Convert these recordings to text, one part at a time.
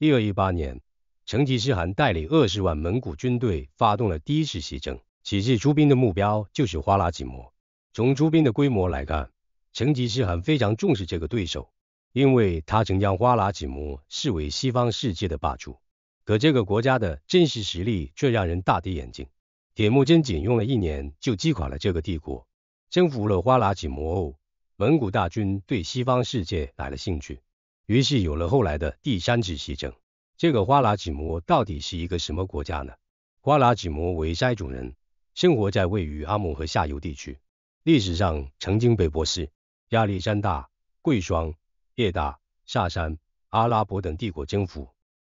一二一八年，成吉思汗带领二十万蒙古军队发动了第一次西征，此次出兵的目标就是花剌子模。从出兵的规模来看，成吉思汗非常重视这个对手，因为他曾将花剌子模视为西方世界的霸主。可这个国家的真实实力却让人大跌眼镜。铁木真仅用了一年就击垮了这个帝国，征服了花剌子模。后，蒙古大军对西方世界来了兴趣。于是有了后来的第三支西征。这个花剌子模到底是一个什么国家呢？花剌子模为塞种人生活在位于阿姆河下游地区，历史上曾经被波斯、亚历山大、贵霜、叶大、萨珊、阿拉伯等帝国征服。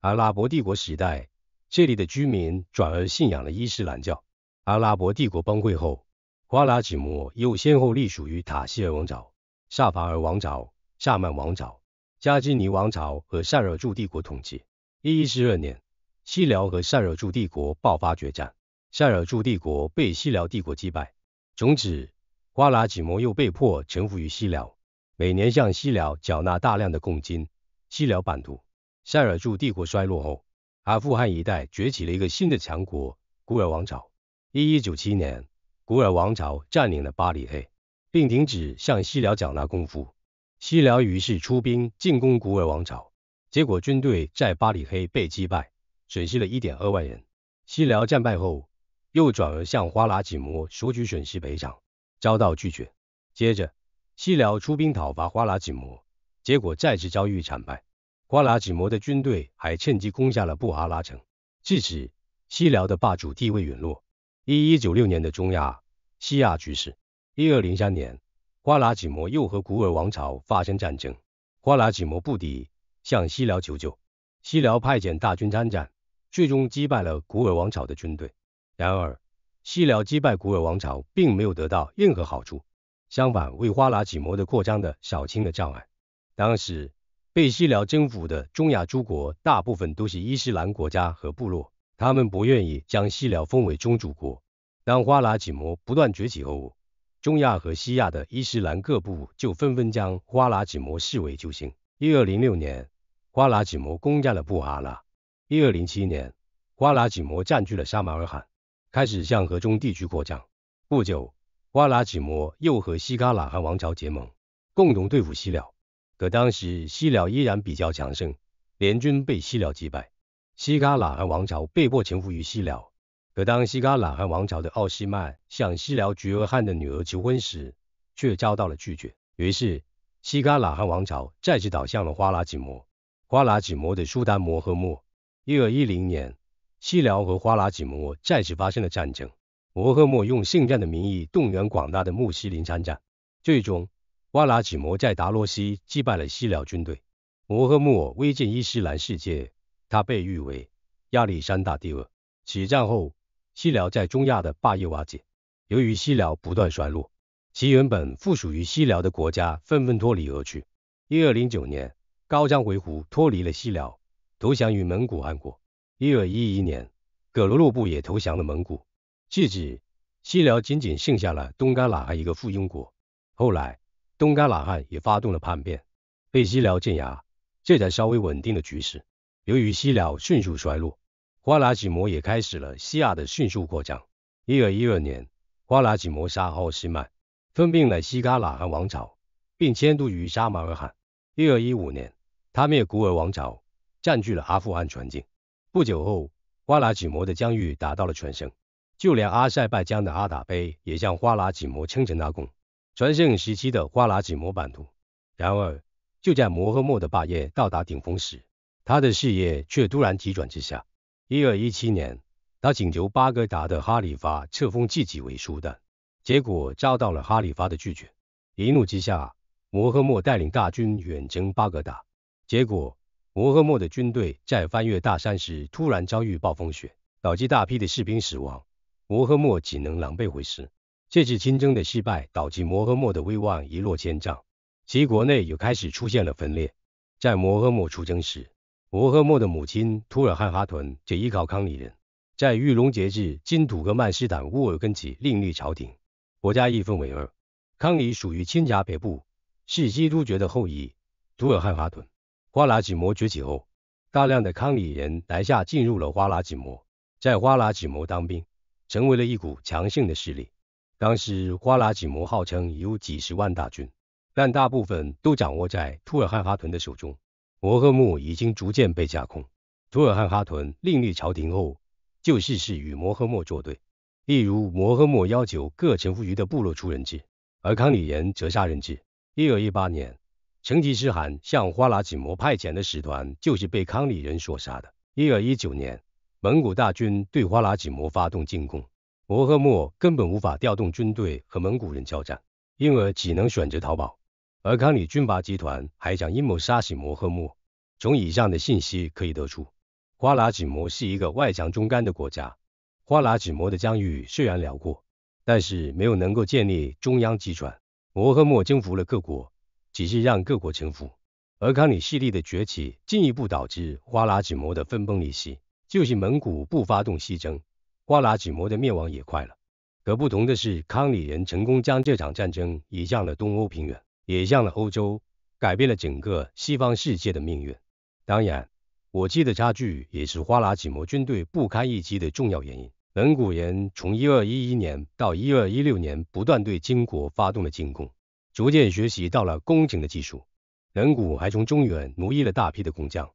阿拉伯帝国时代，这里的居民转而信仰了伊斯兰教。阿拉伯帝国崩溃后，花剌子模又先后隶属于塔希尔王朝、萨法尔王朝、萨曼王朝。加基尼王朝和塞尔柱帝国统治。一一四二年，西辽和塞尔柱帝国爆发决战，塞尔柱帝国被西辽帝国击败，从此，瓜剌子模又被迫臣服于西辽，每年向西辽缴纳大量的贡金。西辽版图，塞尔柱帝国衰落后，阿富汗一带崛起了一个新的强国——古尔王朝。一一九七年，古尔王朝占领了巴里黑，并停止向西辽缴纳贡赋。西辽于是出兵进攻古尔王朝，结果军队在巴里黑被击败，损失了一点二万人。西辽战败后，又转而向花剌子模索取损失赔偿，遭到拒绝。接着，西辽出兵讨伐花剌子模，结果再次遭遇惨败。花剌子模的军队还趁机攻下了布哈拉城。至此，西辽的霸主地位陨落。一一九六年的中亚、西亚局势，一二零三年。花剌子模又和古尔王朝发生战争，花剌子模不敌，向西辽求救，西辽派遣大军参战，最终击败了古尔王朝的军队。然而，西辽击败古尔王朝，并没有得到任何好处，相反，为花剌子模的扩张的扫清了障碍。当时被西辽征服的中亚诸国，大部分都是伊斯兰国家和部落，他们不愿意将西辽封为宗主国。当花剌子模不断崛起后，中亚和西亚的伊斯兰各部就纷纷将花剌子模视为救星。一二零六年，花剌子模攻占了布哈拉。一二零七年，花剌子模占据了沙马尔罕，开始向河中地区扩张。不久，花剌子模又和西喀喇汗王朝结盟，共同对付西辽。可当时西辽依然比较强盛，联军被西辽击败，西喀喇汗王朝被迫臣服于西辽。可当西嘎喇汗王朝的奥斯曼向西辽菊额汗的女儿求婚时，却遭到了拒绝。于是，西嘎喇汗王朝再次倒向了花剌子模。花剌子模的苏丹摩诃末。一二一零年，西辽和花剌子模再次发生了战争。摩诃末用圣战的名义动员广大的穆斯林参战，最终花剌子模在达罗西击败了西辽军队。摩诃末威震伊斯兰世界，他被誉为亚历山大第二。起战后。西辽在中亚的霸业瓦解，由于西辽不断衰落，其原本附属于西辽的国家纷纷脱离而去。一二零九年，高江回鹘脱离了西辽，投降于蒙古汗国。一二一一年，葛罗禄部也投降了蒙古。至此，西辽仅仅剩下了东干拉汗一个附庸国。后来，东干拉汗也发动了叛变，被西辽镇压，这才稍微稳定了局势。由于西辽迅速衰落，花剌子模也开始了西亚的迅速扩张。一二一二年，花剌子模杀奥斯曼，分并了西嘎喇汗王朝，并迁都于沙马尔罕。一二一五年，他灭古尔王朝，占据了阿富汗全境。不久后，花剌子模的疆域达到了全盛，就连阿塞拜疆的阿达碑也向花剌子模称臣纳贡。全盛时期的花剌子模版图。然而，就在摩诃末的霸业到达顶峰时，他的事业却突然急转直下。一二一七年，他请求巴格达的哈里发册封自己为苏丹，结果遭到了哈里发的拒绝。一怒之下，摩诃默带领大军远征巴格达，结果摩诃默的军队在翻越大山时突然遭遇暴风雪，导致大批的士兵死亡，摩诃默只能狼狈回师。这次亲征的失败，导致摩诃默的威望一落千丈，其国内也开始出现了分裂。在摩诃默出征时，伯克莫的母亲图尔汗哈屯就依靠康里人，在玉龙节至金土格曼斯坦乌尔根起另立朝廷，国家一分为二。康里属于钦察北部，是基督爵的后裔。图尔汗哈屯花剌子模崛起后，大量的康里人南下进入了花剌子模，在花剌子模当兵，成为了一股强盛的势力。当时花剌子模号称有几十万大军，但大部分都掌握在图尔汗哈屯的手中。摩诃木已经逐渐被架空，图尔汗哈屯另立朝廷后，就事事与摩诃木作对。例如，摩诃木要求各臣服于的部落出人质，而康里人则杀人质。一二一八年，成吉思汗向花剌子模派遣的使团就是被康里人所杀的。一二一九年，蒙古大军对花剌子模发动进攻，摩诃木根本无法调动军队和蒙古人交战，因而只能选择逃跑。而康里军阀集团还想阴谋杀死摩诃末。从以上的信息可以得出，花剌子模是一个外强中干的国家。花剌子模的疆域虽然辽阔，但是没有能够建立中央集权。摩诃末征服了各国，只是让各国臣服。而康里势力的崛起，进一步导致花剌子模的分崩离析。就是蒙古不发动西征，花剌子模的灭亡也快了。可不同的是，康里人成功将这场战争移向了东欧平原。也向了欧洲，改变了整个西方世界的命运。当然，武器的差距也是花剌子模军队不堪一击的重要原因。蒙古人从一二一一年到一二一六年，不断对金国发动了进攻，逐渐学习到了弓箭的技术。蒙古还从中原奴役了大批的工匠，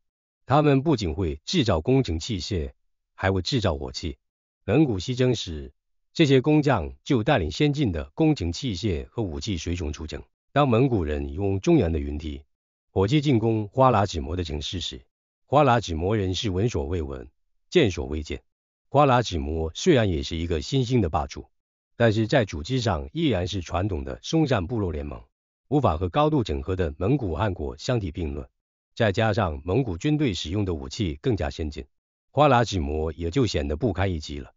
他们不仅会制造工程器械，还会制造火器。蒙古西征时，这些工匠就带领先进的工程器械和武器随从出征。当蒙古人用中原的云梯、火器进攻花剌子模的城市时，花剌子模人是闻所未闻、见所未见。花剌子模虽然也是一个新兴的霸主，但是在组织上依然是传统的松散部落联盟，无法和高度整合的蒙古汗国相提并论。再加上蒙古军队使用的武器更加先进，花剌子模也就显得不堪一击了。